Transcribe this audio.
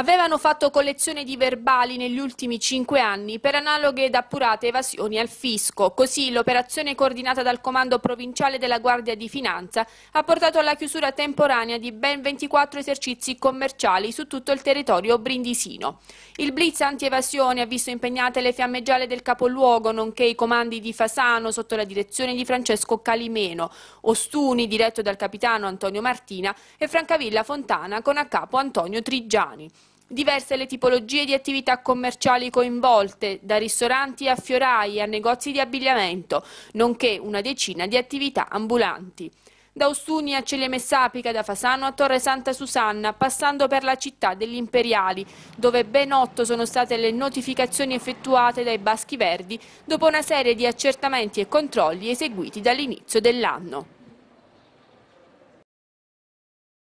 avevano fatto collezione di verbali negli ultimi cinque anni per analoghe ed appurate evasioni al fisco. Così l'operazione coordinata dal Comando Provinciale della Guardia di Finanza ha portato alla chiusura temporanea di ben 24 esercizi commerciali su tutto il territorio brindisino. Il blitz antievasione ha visto impegnate le fiamme gialle del capoluogo, nonché i comandi di Fasano sotto la direzione di Francesco Calimeno, Ostuni diretto dal capitano Antonio Martina e Francavilla Fontana con a capo Antonio Trigiani. Diverse le tipologie di attività commerciali coinvolte, da ristoranti a fiorai a negozi di abbigliamento, nonché una decina di attività ambulanti. Da Ostuni a Celemessapica, da Fasano a Torre Santa Susanna, passando per la città degli Imperiali, dove ben otto sono state le notificazioni effettuate dai Baschi Verdi dopo una serie di accertamenti e controlli eseguiti dall'inizio dell'anno.